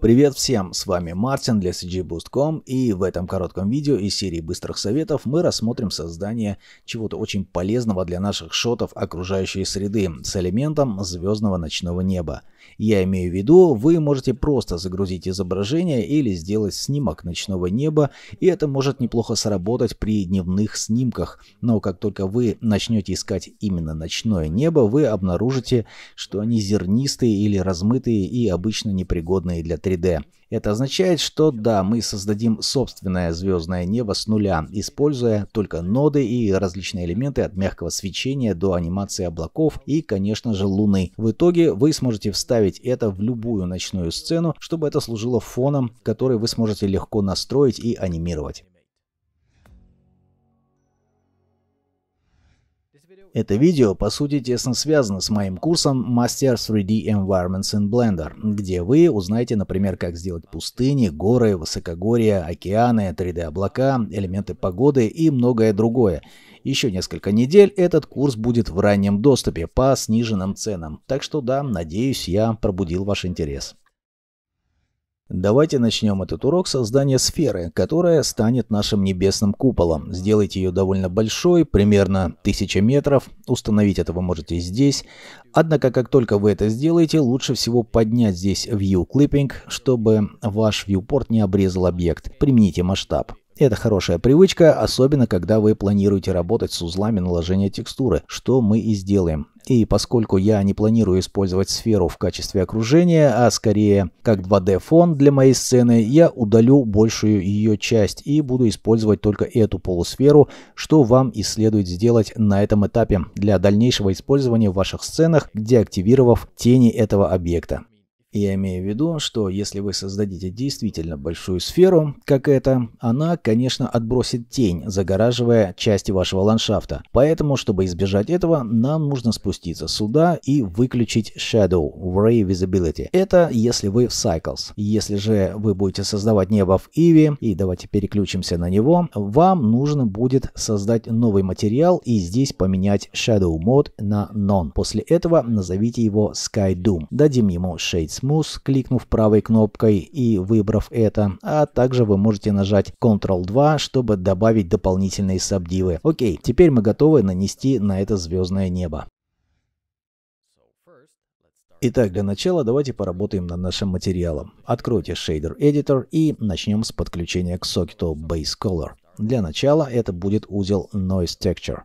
Привет всем, с вами Мартин для CGBoost.com и в этом коротком видео из серии быстрых советов мы рассмотрим создание чего-то очень полезного для наших шотов окружающей среды с элементом звездного ночного неба. Я имею в виду, вы можете просто загрузить изображение или сделать снимок ночного неба, и это может неплохо сработать при дневных снимках, но как только вы начнете искать именно ночное небо, вы обнаружите, что они зернистые или размытые и обычно непригодные и для 3D. Это означает, что да, мы создадим собственное звездное небо с нуля, используя только ноды и различные элементы от мягкого свечения до анимации облаков и, конечно же, луны. В итоге вы сможете вставить это в любую ночную сцену, чтобы это служило фоном, который вы сможете легко настроить и анимировать. Это видео, по сути, тесно связано с моим курсом Master 3D Environments in Blender, где вы узнаете, например, как сделать пустыни, горы, высокогорья, океаны, 3D-облака, элементы погоды и многое другое. Еще несколько недель этот курс будет в раннем доступе по сниженным ценам, так что да, надеюсь, я пробудил ваш интерес. Давайте начнем этот урок создания сферы, которая станет нашим небесным куполом. Сделайте ее довольно большой, примерно 1000 метров. Установить это вы можете здесь. Однако, как только вы это сделаете, лучше всего поднять здесь View Clipping, чтобы ваш viewport не обрезал объект. Примените масштаб. Это хорошая привычка, особенно когда вы планируете работать с узлами наложения текстуры, что мы и сделаем. И поскольку я не планирую использовать сферу в качестве окружения, а скорее как 2D фон для моей сцены, я удалю большую ее часть и буду использовать только эту полусферу, что вам и следует сделать на этом этапе для дальнейшего использования в ваших сценах, деактивировав тени этого объекта. Я имею в виду, что если вы создадите действительно большую сферу, как это, она, конечно, отбросит тень, загораживая части вашего ландшафта. Поэтому, чтобы избежать этого, нам нужно спуститься сюда и выключить Shadow в Ray Visibility. Это если вы в Cycles. Если же вы будете создавать небо в Иви, и давайте переключимся на него, вам нужно будет создать новый материал и здесь поменять Shadow Mode на None. После этого назовите его Sky Doom. Дадим ему Shades Smooth, кликнув правой кнопкой и выбрав это, а также вы можете нажать Ctrl-2, чтобы добавить дополнительные сабдивы. Окей, теперь мы готовы нанести на это звездное небо. Итак, для начала давайте поработаем над нашим материалом. Откройте Shader Editor и начнем с подключения к сокету Base Color. Для начала это будет узел Noise Texture.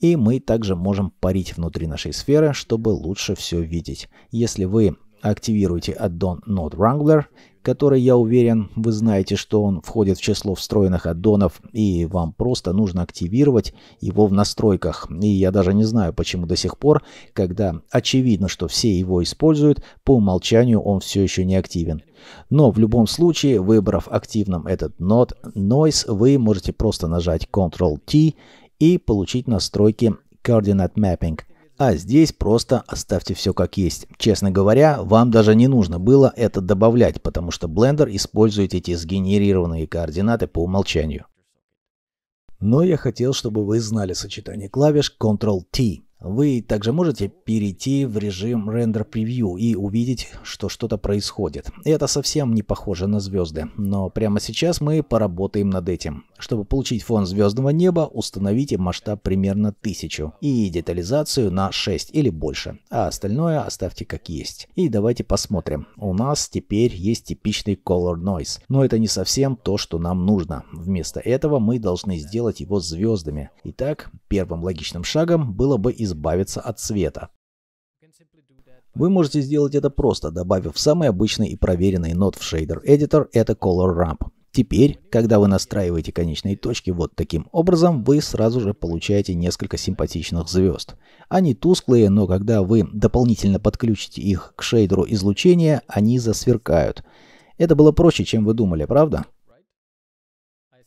И мы также можем парить внутри нашей сферы, чтобы лучше все видеть. Если вы активируйте аддон Node Wrangler, который, я уверен, вы знаете, что он входит в число встроенных аддонов, и вам просто нужно активировать его в настройках. И я даже не знаю, почему до сих пор, когда очевидно, что все его используют, по умолчанию он все еще не активен. Но в любом случае, выбрав активным этот Node Noise, вы можете просто нажать Ctrl-T и получить настройки Coordinate Mapping, а здесь просто оставьте все как есть. Честно говоря, вам даже не нужно было это добавлять, потому что Blender использует эти сгенерированные координаты по умолчанию. Но я хотел, чтобы вы знали сочетание клавиш Ctrl-T. Вы также можете перейти в режим Render Preview и увидеть, что что-то происходит. Это совсем не похоже на звезды, но прямо сейчас мы поработаем над этим. Чтобы получить фон звездного неба, установите масштаб примерно 1000 и детализацию на 6 или больше, а остальное оставьте как есть. И давайте посмотрим. У нас теперь есть типичный color noise, но это не совсем то, что нам нужно. Вместо этого мы должны сделать его звездами. Итак, первым логичным шагом было бы из избавиться от света. Вы можете сделать это просто, добавив самый обычный и проверенный нот в Shader Editor – это Color Ramp. Теперь, когда вы настраиваете конечные точки вот таким образом, вы сразу же получаете несколько симпатичных звезд. Они тусклые, но когда вы дополнительно подключите их к шейдеру излучения, они засверкают. Это было проще, чем вы думали, правда?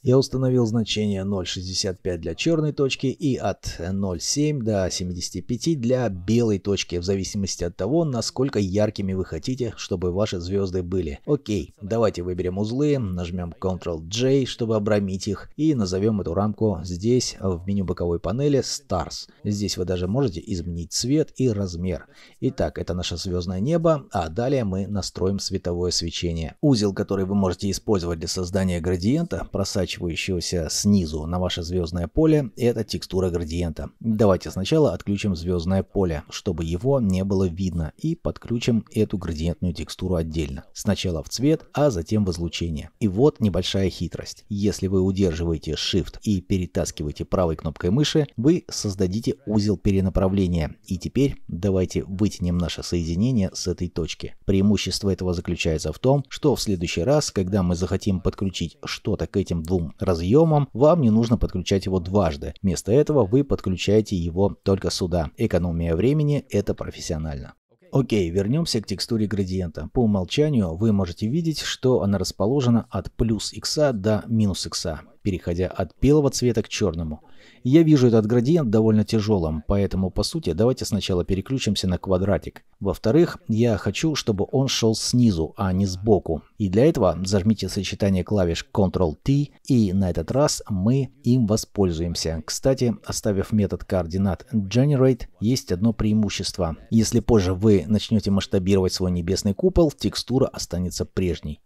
Я установил значение 0.65 для черной точки и от 0.7 до 75 для белой точки, в зависимости от того, насколько яркими вы хотите, чтобы ваши звезды были. Окей, давайте выберем узлы, нажмем Ctrl-J, чтобы обрамить их, и назовем эту рамку здесь, в меню боковой панели Stars. Здесь вы даже можете изменить цвет и размер. Итак, это наше звездное небо, а далее мы настроим световое свечение. Узел, который вы можете использовать для создания градиента, просачивается просачивающегося снизу на ваше звездное поле, это текстура градиента. Давайте сначала отключим звездное поле, чтобы его не было видно, и подключим эту градиентную текстуру отдельно. Сначала в цвет, а затем в излучение. И вот небольшая хитрость. Если вы удерживаете Shift и перетаскиваете правой кнопкой мыши, вы создадите узел перенаправления. И теперь давайте вытянем наше соединение с этой точки. Преимущество этого заключается в том, что в следующий раз, когда мы захотим подключить что-то к этим двум Zoom разъемом, вам не нужно подключать его дважды. Вместо этого вы подключаете его только сюда. Экономия времени – это профессионально. Окей, вернемся к текстуре градиента. По умолчанию вы можете видеть, что она расположена от плюс x до минус x, переходя от белого цвета к черному. Я вижу этот градиент довольно тяжелым, поэтому, по сути, давайте сначала переключимся на квадратик. Во-вторых, я хочу, чтобы он шел снизу, а не сбоку. И для этого зажмите сочетание клавиш Ctrl-T, и на этот раз мы им воспользуемся. Кстати, оставив метод координат Generate, есть одно преимущество. Если позже вы начнете масштабировать свой небесный купол, текстура останется прежней.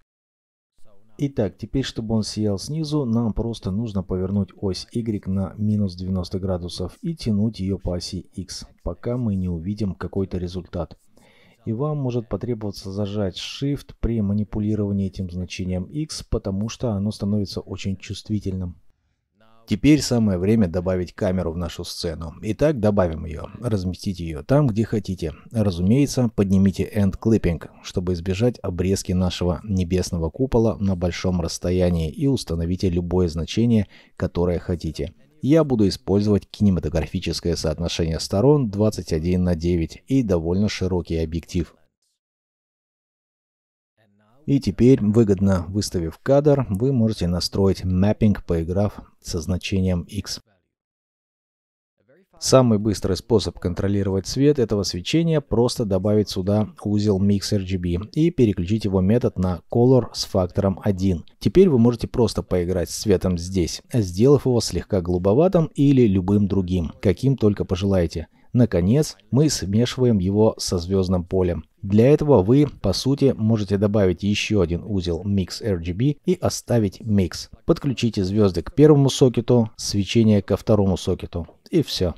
Итак, теперь, чтобы он сиял снизу, нам просто нужно повернуть ось Y на минус 90 градусов и тянуть ее по оси X, пока мы не увидим какой-то результат. И вам может потребоваться зажать Shift при манипулировании этим значением X, потому что оно становится очень чувствительным. Теперь самое время добавить камеру в нашу сцену. Итак, добавим ее. Разместите ее там, где хотите. Разумеется, поднимите End Clipping, чтобы избежать обрезки нашего небесного купола на большом расстоянии и установите любое значение, которое хотите. Я буду использовать кинематографическое соотношение сторон 21 на 9 и довольно широкий объектив. И теперь, выгодно выставив кадр, вы можете настроить mapping, поиграв со значением X. Самый быстрый способ контролировать цвет этого свечения – просто добавить сюда узел Mix RGB и переключить его метод на Color с фактором 1. Теперь вы можете просто поиграть с цветом здесь, сделав его слегка голубоватым или любым другим, каким только пожелаете. Наконец, мы смешиваем его со звездным полем. Для этого вы, по сути, можете добавить еще один узел Mix RGB и оставить Mix. Подключите звезды к первому сокету, свечение ко второму сокету. И все.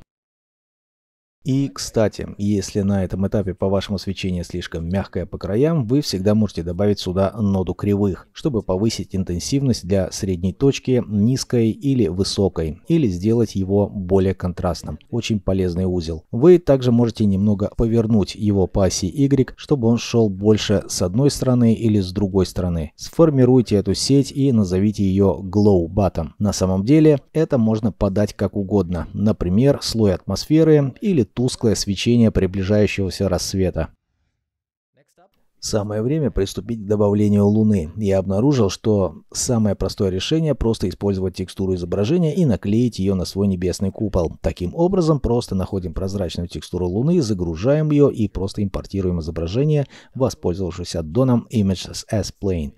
И, кстати, если на этом этапе по вашему свечение слишком мягкое по краям, вы всегда можете добавить сюда ноду кривых, чтобы повысить интенсивность для средней точки, низкой или высокой, или сделать его более контрастным. Очень полезный узел. Вы также можете немного повернуть его по оси Y, чтобы он шел больше с одной стороны или с другой стороны. Сформируйте эту сеть и назовите ее Glow Bottom. На самом деле это можно подать как угодно, например, слой атмосферы или тусклое свечение приближающегося рассвета. Самое время приступить к добавлению луны. Я обнаружил, что самое простое решение – просто использовать текстуру изображения и наклеить ее на свой небесный купол. Таким образом, просто находим прозрачную текстуру луны, загружаем ее и просто импортируем изображение, воспользовавшись аддоном Images as Plane.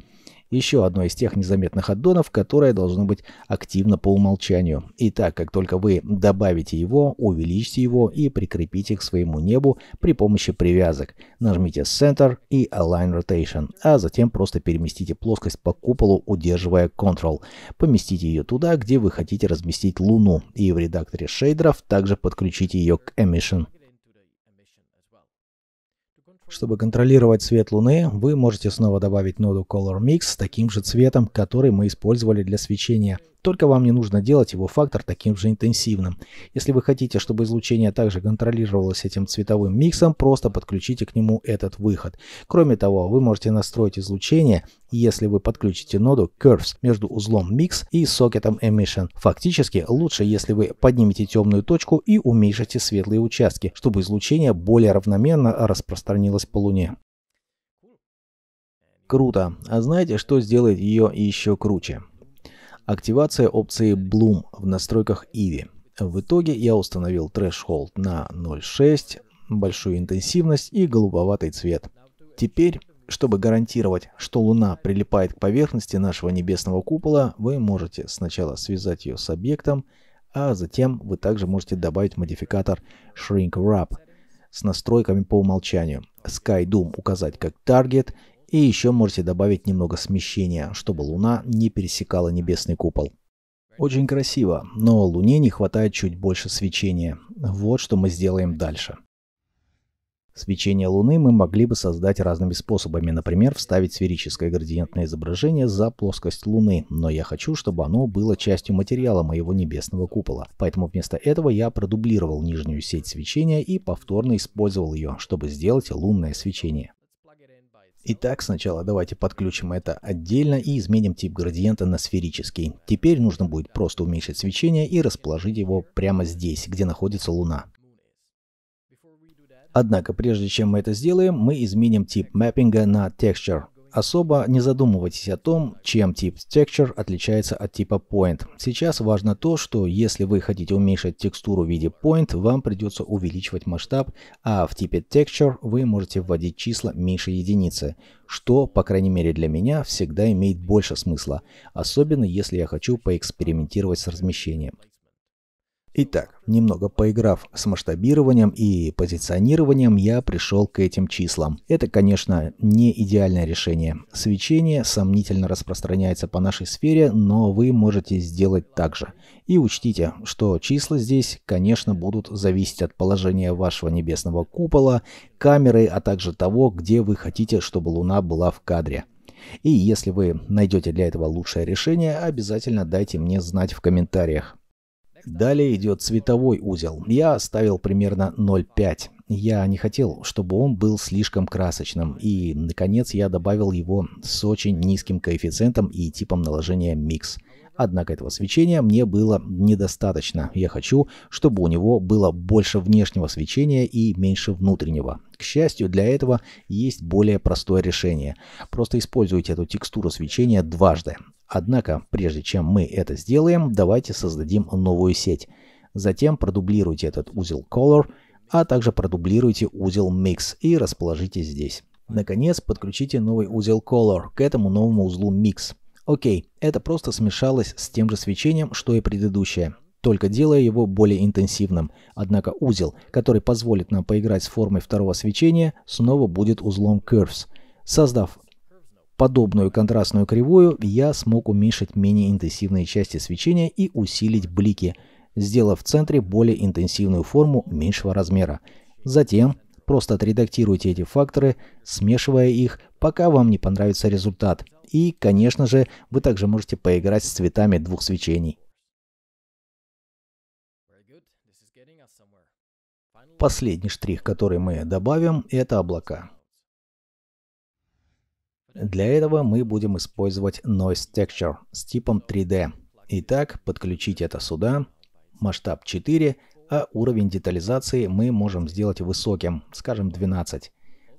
Еще одно из тех незаметных аддонов, которое должно быть активно по умолчанию. Итак, как только вы добавите его, увеличьте его и прикрепите к своему небу при помощи привязок. Нажмите Center и Align Rotation, а затем просто переместите плоскость по куполу, удерживая Ctrl. Поместите ее туда, где вы хотите разместить Луну, и в редакторе шейдеров также подключите ее к Emission. Чтобы контролировать цвет Луны, вы можете снова добавить ноду Color Mix с таким же цветом, который мы использовали для свечения только вам не нужно делать его фактор таким же интенсивным. Если вы хотите, чтобы излучение также контролировалось этим цветовым миксом, просто подключите к нему этот выход. Кроме того, вы можете настроить излучение, если вы подключите ноду Curves между узлом Mix и сокетом Emission. Фактически, лучше, если вы поднимете темную точку и уменьшите светлые участки, чтобы излучение более равномерно распространилось по Луне. Круто. А знаете, что сделает ее еще круче? Активация опции Bloom в настройках Иви. В итоге я установил трэш-холд на 0.6, большую интенсивность и голубоватый цвет. Теперь, чтобы гарантировать, что Луна прилипает к поверхности нашего небесного купола, вы можете сначала связать ее с объектом, а затем вы также можете добавить модификатор Shrink Wrap с настройками по умолчанию. Sky Doom указать как Target. И еще можете добавить немного смещения, чтобы Луна не пересекала небесный купол. Очень красиво, но Луне не хватает чуть больше свечения. Вот что мы сделаем дальше. Свечение Луны мы могли бы создать разными способами, например, вставить сферическое градиентное изображение за плоскость Луны, но я хочу, чтобы оно было частью материала моего небесного купола. Поэтому вместо этого я продублировал нижнюю сеть свечения и повторно использовал ее, чтобы сделать лунное свечение. Итак, сначала давайте подключим это отдельно и изменим тип градиента на сферический. Теперь нужно будет просто уменьшить свечение и расположить его прямо здесь, где находится Луна. Однако, прежде чем мы это сделаем, мы изменим тип маппинга на Texture. Особо не задумывайтесь о том, чем тип Texture отличается от типа Point. Сейчас важно то, что если вы хотите уменьшить текстуру в виде Point, вам придется увеличивать масштаб, а в типе Texture вы можете вводить числа меньше единицы, что, по крайней мере для меня, всегда имеет больше смысла, особенно если я хочу поэкспериментировать с размещением. Итак, немного поиграв с масштабированием и позиционированием, я пришел к этим числам. Это, конечно, не идеальное решение. Свечение сомнительно распространяется по нашей сфере, но вы можете сделать так же. И учтите, что числа здесь, конечно, будут зависеть от положения вашего небесного купола, камеры, а также того, где вы хотите, чтобы Луна была в кадре. И если вы найдете для этого лучшее решение, обязательно дайте мне знать в комментариях. Далее идет цветовой узел. Я оставил примерно 0,5. Я не хотел, чтобы он был слишком красочным. И, наконец, я добавил его с очень низким коэффициентом и типом наложения микс – Однако этого свечения мне было недостаточно. Я хочу, чтобы у него было больше внешнего свечения и меньше внутреннего. К счастью, для этого есть более простое решение. Просто используйте эту текстуру свечения дважды. Однако, прежде чем мы это сделаем, давайте создадим новую сеть. Затем продублируйте этот узел Color, а также продублируйте узел Mix и расположите здесь. Наконец, подключите новый узел Color к этому новому узлу Mix. Окей, это просто смешалось с тем же свечением, что и предыдущее, только делая его более интенсивным. Однако узел, который позволит нам поиграть с формой второго свечения, снова будет узлом Curves. Создав подобную контрастную кривую, я смог уменьшить менее интенсивные части свечения и усилить блики, сделав в центре более интенсивную форму меньшего размера. Затем просто отредактируйте эти факторы, смешивая их, пока вам не понравится результат – и, конечно же, вы также можете поиграть с цветами двух свечений. Последний штрих, который мы добавим, это облака. Для этого мы будем использовать Noise Texture с типом 3D. Итак, подключить это сюда. Масштаб 4, а уровень детализации мы можем сделать высоким, скажем 12.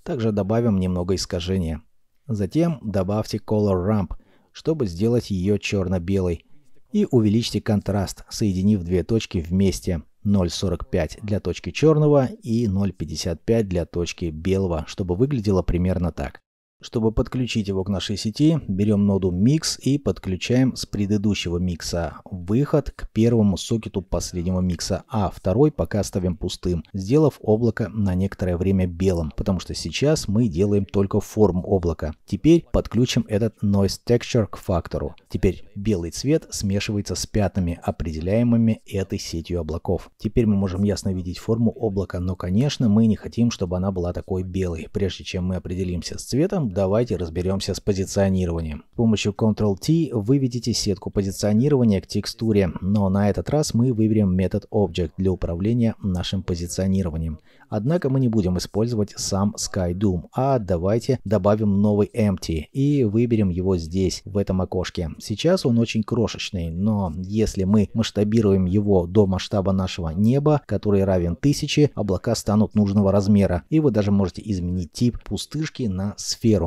Также добавим немного искажения. Затем добавьте Color Ramp, чтобы сделать ее черно-белой. И увеличьте контраст, соединив две точки вместе 0.45 для точки черного и 0.55 для точки белого, чтобы выглядело примерно так. Чтобы подключить его к нашей сети, берем ноду Mix и подключаем с предыдущего микса выход к первому сокету последнего микса, а второй пока оставим пустым, сделав облако на некоторое время белым, потому что сейчас мы делаем только форму облака. Теперь подключим этот Noise Texture к фактору. Теперь белый цвет смешивается с пятнами, определяемыми этой сетью облаков. Теперь мы можем ясно видеть форму облака, но конечно мы не хотим, чтобы она была такой белой. Прежде чем мы определимся с цветом, давайте разберемся с позиционированием. С помощью Ctrl-T выведите сетку позиционирования к текстуре, но на этот раз мы выберем метод Object для управления нашим позиционированием. Однако мы не будем использовать сам SkyDoom, а давайте добавим новый Empty и выберем его здесь, в этом окошке. Сейчас он очень крошечный, но если мы масштабируем его до масштаба нашего неба, который равен 1000, облака станут нужного размера, и вы даже можете изменить тип пустышки на сферу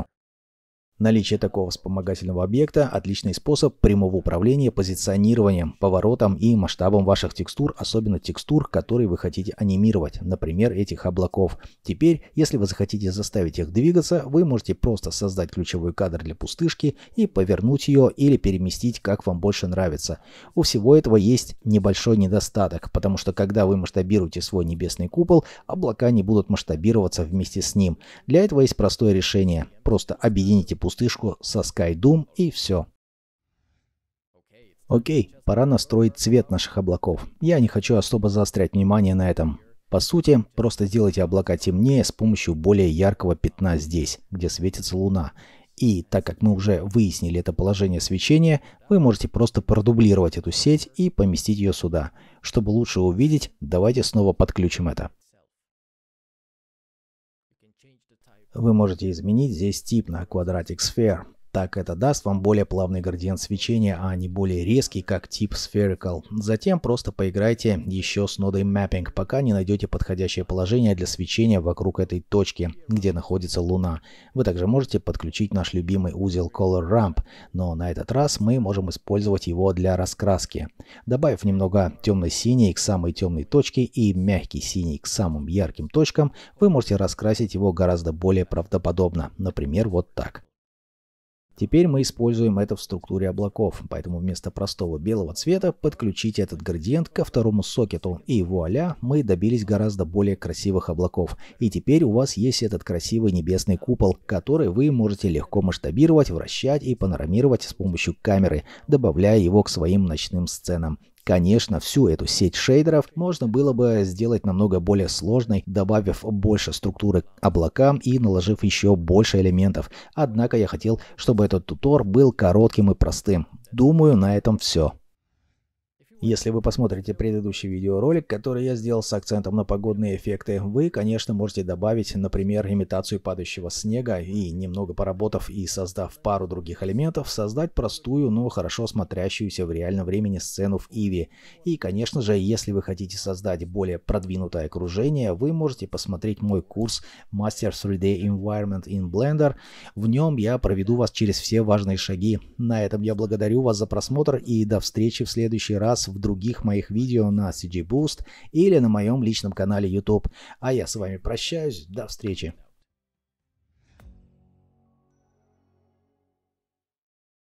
Наличие такого вспомогательного объекта – отличный способ прямого управления позиционированием, поворотом и масштабом ваших текстур, особенно текстур, которые вы хотите анимировать, например, этих облаков. Теперь, если вы захотите заставить их двигаться, вы можете просто создать ключевой кадр для пустышки и повернуть ее или переместить, как вам больше нравится. У всего этого есть небольшой недостаток, потому что когда вы масштабируете свой небесный купол, облака не будут масштабироваться вместе с ним. Для этого есть простое решение – просто объедините пустышку со SkyDoom и все. Окей, пора настроить цвет наших облаков. Я не хочу особо заострять внимание на этом. По сути, просто сделайте облака темнее с помощью более яркого пятна здесь, где светится луна. И так как мы уже выяснили это положение свечения, вы можете просто продублировать эту сеть и поместить ее сюда. Чтобы лучше увидеть, давайте снова подключим это. Вы можете изменить здесь тип на квадратик сфер. Так это даст вам более плавный градиент свечения, а не более резкий, как тип Spherical. Затем просто поиграйте еще с нодой Mapping, пока не найдете подходящее положение для свечения вокруг этой точки, где находится Луна. Вы также можете подключить наш любимый узел Color Ramp, но на этот раз мы можем использовать его для раскраски. Добавив немного темно-синий к самой темной точке и мягкий синий к самым ярким точкам, вы можете раскрасить его гораздо более правдоподобно, например, вот так. Теперь мы используем это в структуре облаков, поэтому вместо простого белого цвета подключить этот градиент ко второму сокету, и вуаля, мы добились гораздо более красивых облаков. И теперь у вас есть этот красивый небесный купол, который вы можете легко масштабировать, вращать и панорамировать с помощью камеры, добавляя его к своим ночным сценам. Конечно, всю эту сеть шейдеров можно было бы сделать намного более сложной, добавив больше структуры к облакам и наложив еще больше элементов. Однако я хотел, чтобы этот тутор был коротким и простым. Думаю, на этом все. Если вы посмотрите предыдущий видеоролик, который я сделал с акцентом на погодные эффекты, вы, конечно, можете добавить, например, имитацию падающего снега и, немного поработав и создав пару других элементов, создать простую, но хорошо смотрящуюся в реальном времени сцену в Иви. И, конечно же, если вы хотите создать более продвинутое окружение, вы можете посмотреть мой курс Master 3D Environment in Blender. В нем я проведу вас через все важные шаги. На этом я благодарю вас за просмотр и до встречи в следующий раз в других моих видео на CG Boost или на моем личном канале YouTube. А я с вами прощаюсь. До встречи.